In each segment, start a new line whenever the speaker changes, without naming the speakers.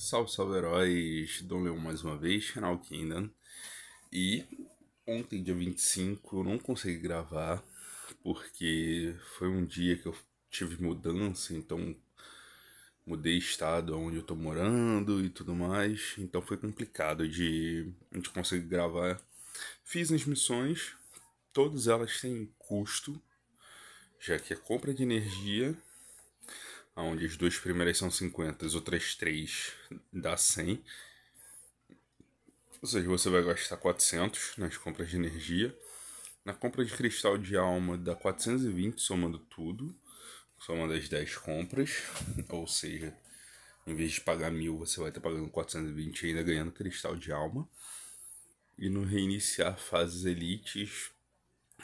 Salve, salve heróis! Dom Leão mais uma vez, canal Kindan. E ontem, dia 25, eu não consegui gravar porque foi um dia que eu tive mudança, então mudei estado onde eu tô morando e tudo mais, então foi complicado de, de conseguir gravar. Fiz as missões, todas elas têm custo, já que é compra de energia onde as duas primeiras são 50, as outras três dá 100. Ou seja, você vai gastar 400 nas compras de energia. Na compra de cristal de alma dá 420 somando tudo, somando as 10 compras. Ou seja, em vez de pagar mil, você vai estar pagando 420 e ainda ganhando cristal de alma. E no reiniciar fases elites,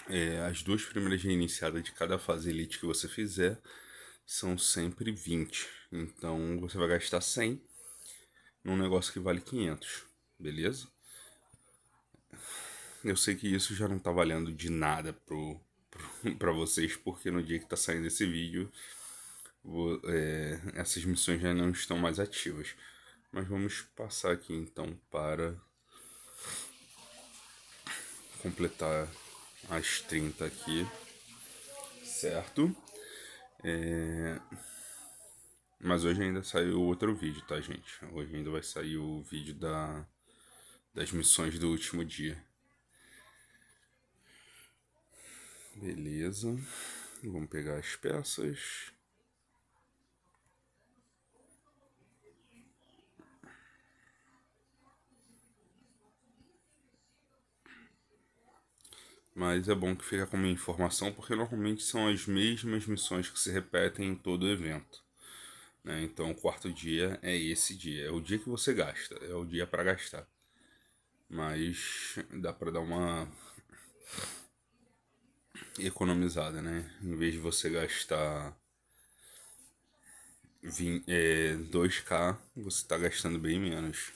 é, as duas primeiras reiniciadas de cada fase elite que você fizer são sempre 20. Então você vai gastar 100 num negócio que vale 500, beleza? Eu sei que isso já não tá valendo de nada pro, pro, pra vocês, porque no dia que tá saindo esse vídeo, vou, é, essas missões já não estão mais ativas. Mas vamos passar aqui então para completar as 30 aqui, certo? É... Mas hoje ainda saiu outro vídeo, tá, gente? Hoje ainda vai sair o vídeo da... das missões do último dia. Beleza. Vamos pegar as peças. mas é bom que fica como informação porque normalmente são as mesmas missões que se repetem em todo o evento. Né? Então o quarto dia é esse dia, é o dia que você gasta, é o dia para gastar. Mas dá para dar uma economizada, né? Em vez de você gastar 20, é, 2k, você está gastando bem menos.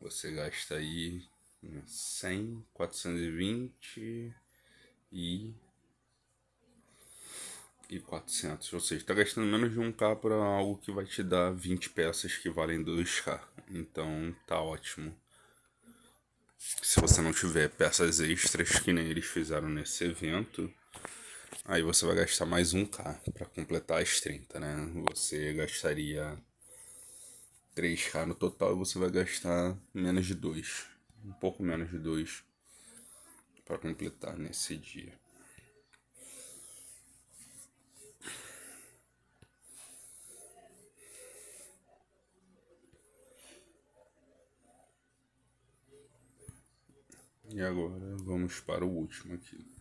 Você gasta aí 100, 420 e, e 400. Ou seja, está gastando menos de 1K para algo que vai te dar 20 peças que valem 2K. Então tá ótimo. Se você não tiver peças extras que nem eles fizeram nesse evento, aí você vai gastar mais 1K para completar as 30, né? Você gastaria 3K no total e você vai gastar menos de 2 um pouco menos de dois para completar nesse dia. E agora vamos para o último aqui.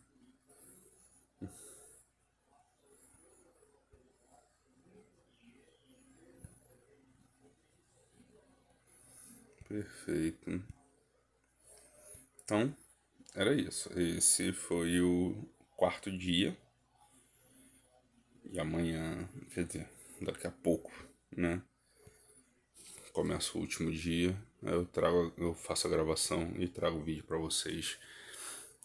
Perfeito. Então, era isso. Esse foi o quarto dia. E amanhã, quer dizer, daqui a pouco, né? Começa o último dia. Eu trago, eu faço a gravação e trago o vídeo para vocês.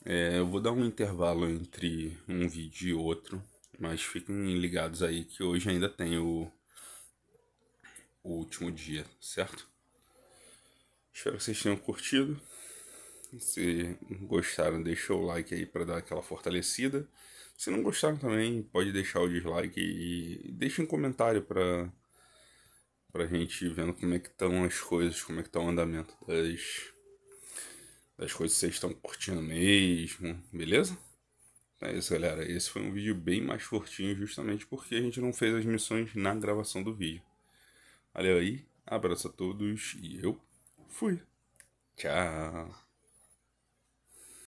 É, eu vou dar um intervalo entre um vídeo e outro, mas fiquem ligados aí que hoje ainda tem o, o último dia, certo? Espero que vocês tenham curtido. Se gostaram, deixa o like aí para dar aquela fortalecida. Se não gostaram também, pode deixar o dislike e deixa um comentário para pra gente vendo como é que estão as coisas, como é que está o andamento das das coisas que vocês estão curtindo mesmo, beleza? É isso, galera. Esse foi um vídeo bem mais curtinho, justamente porque a gente não fez as missões na gravação do vídeo. Valeu aí, abraço a todos e eu fui. Tchau.